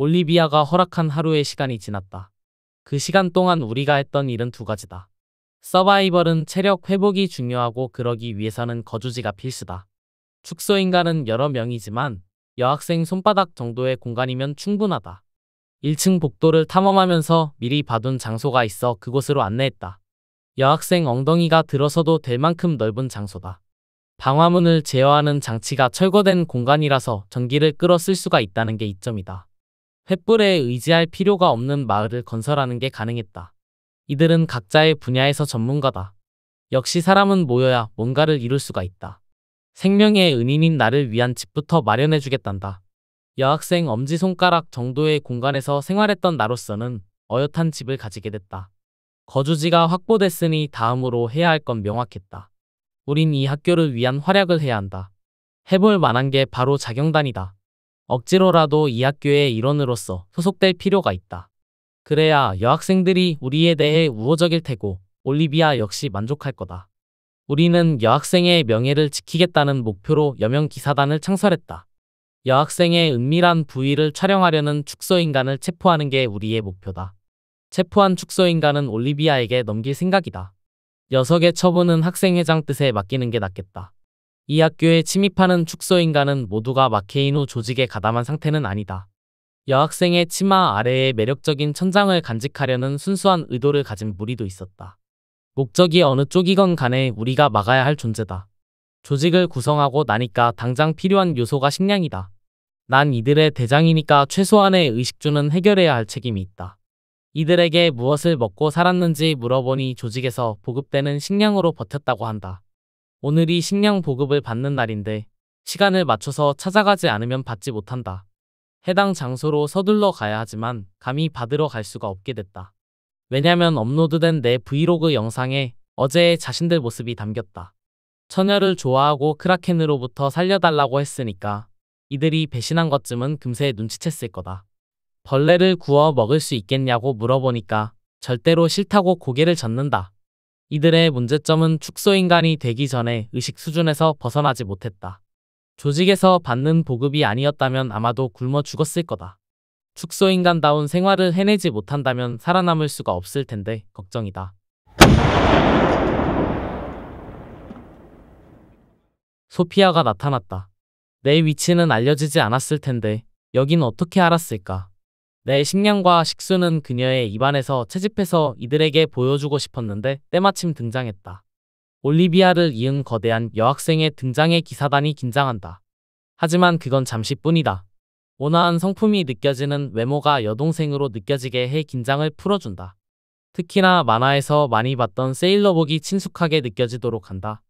올리비아가 허락한 하루의 시간이 지났다. 그 시간 동안 우리가 했던 일은 두 가지다. 서바이벌은 체력 회복이 중요하고 그러기 위해서는 거주지가 필수다. 축소인간은 여러 명이지만 여학생 손바닥 정도의 공간이면 충분하다. 1층 복도를 탐험하면서 미리 봐둔 장소가 있어 그곳으로 안내했다. 여학생 엉덩이가 들어서도 될 만큼 넓은 장소다. 방화문을 제어하는 장치가 철거된 공간이라서 전기를 끌어 쓸 수가 있다는 게 이점이다. 횃불에 의지할 필요가 없는 마을을 건설하는 게 가능했다. 이들은 각자의 분야에서 전문가다. 역시 사람은 모여야 뭔가를 이룰 수가 있다. 생명의 은인인 나를 위한 집부터 마련해주겠단다. 여학생 엄지손가락 정도의 공간에서 생활했던 나로서는 어엿한 집을 가지게 됐다. 거주지가 확보됐으니 다음으로 해야 할 건 명확했다. 우린 이 학교를 위한 활약을 해야 한다. 해볼 만한 게 바로 자경단이다. 억지로라도 이 학교의 일원으로서 소속될 필요가 있다. 그래야 여학생들이 우리에 대해 우호적일 테고 올리비아 역시 만족할 거다. 우리는 여학생의 명예를 지키겠다는 목표로 여명 기사단을 창설했다. 여학생의 은밀한 부위를 촬영하려는 축소인간을 체포하는 게 우리의 목표다. 체포한 축소인간은 올리비아에게 넘길 생각이다. 녀석의 처분은 학생회장 뜻에 맡기는 게 낫겠다. 이 학교에 침입하는 축소인간은 모두가 마케인후 조직에 가담한 상태는 아니다. 여학생의 치마 아래에 매력적인 천장을 간직하려는 순수한 의도를 가진 무리도 있었다. 목적이 어느 쪽이건 간에 우리가 막아야 할 존재다. 조직을 구성하고 나니까 당장 필요한 요소가 식량이다. 난 이들의 대장이니까 최소한의 의식주는 해결해야 할 책임이 있다. 이들에게 무엇을 먹고 살았는지 물어보니 조직에서 보급되는 식량으로 버텼다고 한다. 오늘이 식량 보급을 받는 날인데 시간을 맞춰서 찾아가지 않으면 받지 못한다. 해당 장소로 서둘러 가야 하지만 감히 받으러 갈 수가 없게 됐다. 왜냐면 업로드된 내 브이로그 영상에 어제의 자신들 모습이 담겼다. 처녀를 좋아하고 크라켄으로부터 살려달라고 했으니까 이들이 배신한 것쯤은 금세 눈치챘을 거다. 벌레를 구워 먹을 수 있겠냐고 물어보니까 절대로 싫다고 고개를 젓는다. 이들의 문제점은 축소인간이 되기 전에 의식 수준에서 벗어나지 못했다. 조직에서 받는 보급이 아니었다면 아마도 굶어 죽었을 거다. 축소인간다운 생활을 해내지 못한다면 살아남을 수가 없을 텐데 걱정이다. 소피아가 나타났다. 내 위치는 알려지지 않았을 텐데 여긴 어떻게 알았을까? 내 식량과 식수는 그녀의 입안에서 채집해서 이들에게 보여주고 싶었는데 때마침 등장했다. 올리비아를 이은 거대한 여학생의 등장에 기사단이 긴장한다. 하지만 그건 잠시뿐이다. 온화한 성품이 느껴지는 외모가 여동생으로 느껴지게 해 긴장을 풀어준다. 특히나 만화에서 많이 봤던 세일러복이 친숙하게 느껴지도록 한다.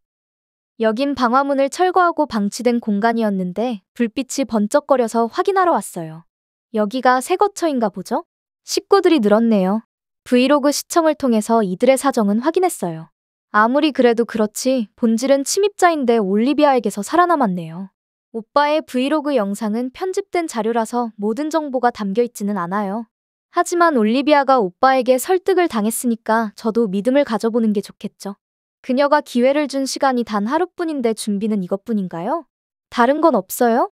여긴 방화문을 철거하고 방치된 공간이었는데 불빛이 번쩍거려서 확인하러 왔어요. 여기가 새 거처인가 보죠? 식구들이 늘었네요. 브이로그 시청을 통해서 이들의 사정은 확인했어요. 아무리 그래도 그렇지 본질은 침입자인데 올리비아에게서 살아남았네요. 오빠의 브이로그 영상은 편집된 자료라서 모든 정보가 담겨있지는 않아요. 하지만 올리비아가 오빠에게 설득을 당했으니까 저도 믿음을 가져보는 게 좋겠죠. 그녀가 기회를 준 시간이 단 하루뿐인데 준비는 이것뿐인가요? 다른 건 없어요?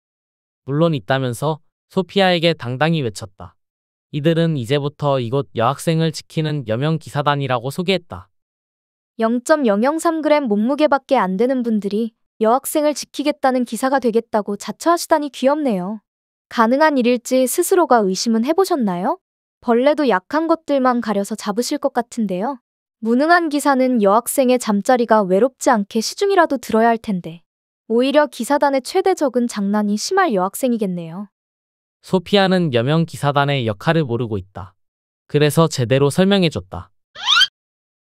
물론 있다면서 소피아에게 당당히 외쳤다. 이들은 이제부터 이곳 여학생을 지키는 여명 기사단이라고 소개했다. 0.003g 몸무게밖에 안 되는 분들이 여학생을 지키겠다는 기사가 되겠다고 자처하시다니 귀엽네요. 가능한 일일지 스스로가 의심은 해보셨나요? 벌레도 약한 것들만 가려서 잡으실 것 같은데요. 무능한 기사는 여학생의 잠자리가 외롭지 않게 시중이라도 들어야 할 텐데. 오히려 기사단의 최대 적은 장난이 심할 여학생이겠네요. 소피아는 여명 기사단의 역할을 모르고 있다. 그래서 제대로 설명해줬다.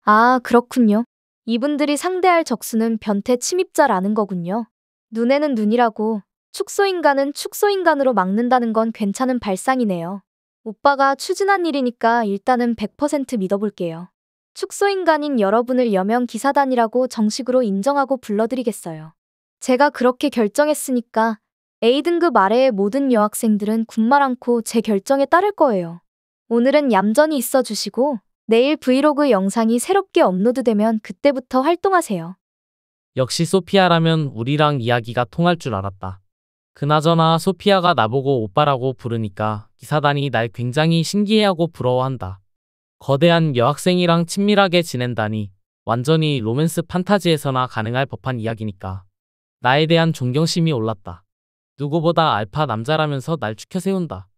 아, 그렇군요. 이분들이 상대할 적수는 변태 침입자라는 거군요. 눈에는 눈이라고 축소인간은 축소인간으로 막는다는 건 괜찮은 발상이네요. 오빠가 추진한 일이니까 일단은 100% 믿어볼게요. 축소인간인 여러분을 여명 기사단이라고 정식으로 인정하고 불러드리겠어요. 제가 그렇게 결정했으니까 A등급 아래의 모든 여학생들은 군말 않고 제 결정에 따를 거예요. 오늘은 얌전히 있어 주시고 내일 브이로그 영상이 새롭게 업로드되면 그때부터 활동하세요. 역시 소피아라면 우리랑 이야기가 통할 줄 알았다. 그나저나 소피아가 나보고 오빠라고 부르니까 기사단이 날 굉장히 신기해하고 부러워한다. 거대한 여학생이랑 친밀하게 지낸다니 완전히 로맨스 판타지에서나 가능할 법한 이야기니까 나에 대한 존경심이 올랐다. 누구보다 알파 남자라면서 날 추켜세운다.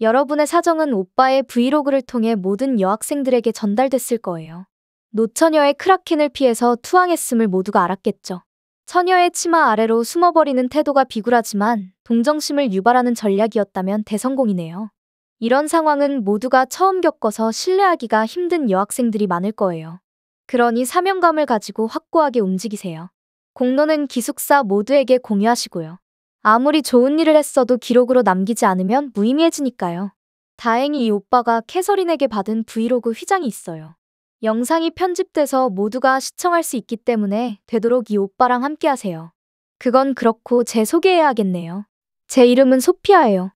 여러분의 사정은 오빠의 브이로그를 통해 모든 여학생들에게 전달됐을 거예요. 노처녀의 크라켄을 피해서 투항했음을 모두가 알았겠죠. 처녀의 치마 아래로 숨어버리는 태도가 비굴하지만 동정심을 유발하는 전략이었다면 대성공이네요. 이런 상황은 모두가 처음 겪어서 신뢰하기가 힘든 여학생들이 많을 거예요. 그러니 사명감을 가지고 확고하게 움직이세요. 공로는 기숙사 모두에게 공유하시고요. 아무리 좋은 일을 했어도 기록으로 남기지 않으면 무의미해지니까요. 다행히 이 오빠가 캐서린에게 받은 브이로그 휘장이 있어요. 영상이 편집돼서 모두가 시청할 수 있기 때문에 되도록 이 오빠랑 함께 하세요. 그건 그렇고 제 소개해야겠네요. 제 이름은 소피아예요.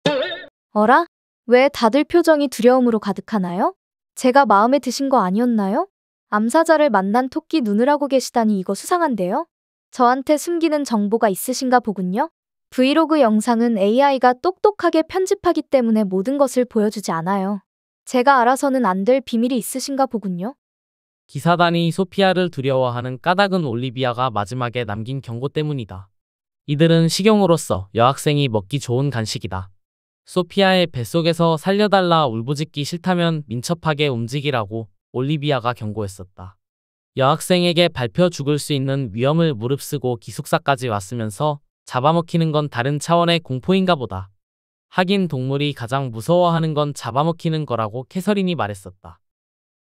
어라? 왜 다들 표정이 두려움으로 가득하나요? 제가 마음에 드신 거 아니었나요? 암사자를 만난 토끼 눈을 하고 계시다니 이거 수상한데요? 저한테 숨기는 정보가 있으신가 보군요. 브이로그 영상은 AI가 똑똑하게 편집하기 때문에 모든 것을 보여주지 않아요. 제가 알아서는 안 될 비밀이 있으신가 보군요. 기사단이 소피아를 두려워하는 까닭은 올리비아가 마지막에 남긴 경고 때문이다. 이들은 식용으로서 여학생이 먹기 좋은 간식이다. 소피아의 뱃속에서 살려달라 울부짖기 싫다면 민첩하게 움직이라고 올리비아가 경고했었다. 여학생에게 밟혀 죽을 수 있는 위험을 무릅쓰고 기숙사까지 왔으면서 잡아먹히는 건 다른 차원의 공포인가 보다. 하긴 동물이 가장 무서워하는 건 잡아먹히는 거라고 캐서린이 말했었다.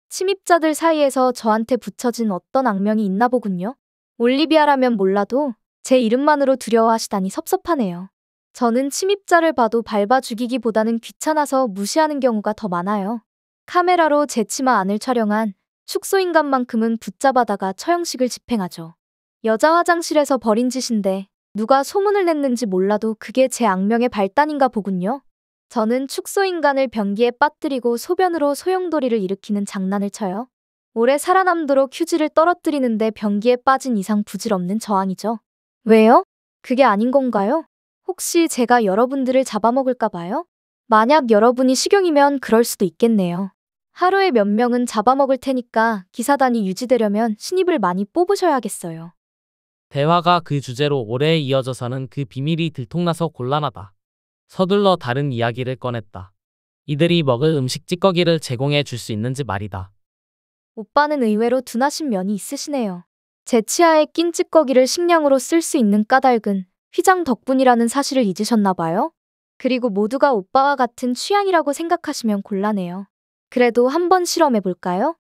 침입자들 사이에서 저한테 붙여진 어떤 악명이 있나 보군요. 올리비아라면 몰라도 제 이름만으로 두려워하시다니 섭섭하네요. 저는 침입자를 봐도 밟아 죽이기보다는 귀찮아서 무시하는 경우가 더 많아요. 카메라로 제 치마 안을 촬영한 축소인간만큼은 붙잡아다가 처형식을 집행하죠. 여자 화장실에서 버린 짓인데 누가 소문을 냈는지 몰라도 그게 제 악명의 발단인가 보군요. 저는 축소인간을 변기에 빠뜨리고 소변으로 소용돌이를 일으키는 장난을 쳐요. 오래 살아남도록 휴지를 떨어뜨리는데 변기에 빠진 이상 부질없는 저항이죠. 왜요? 그게 아닌 건가요? 혹시 제가 여러분들을 잡아먹을까 봐요? 만약 여러분이 식용이면 그럴 수도 있겠네요. 하루에 몇 명은 잡아먹을 테니까 기사단이 유지되려면 신입을 많이 뽑으셔야겠어요. 대화가 그 주제로 오래 이어져서는 그 비밀이 들통나서 곤란하다. 서둘러 다른 이야기를 꺼냈다. 이들이 먹을 음식 찌꺼기를 제공해 줄 수 있는지 말이다. 오빠는 의외로 둔하신 면이 있으시네요. 제 치아에 낀 찌꺼기를 식량으로 쓸 수 있는 까닭은 휘장 덕분이라는 사실을 잊으셨나 봐요. 그리고 모두가 오빠와 같은 취향이라고 생각하시면 곤란해요. 그래도 한번 실험해 볼까요?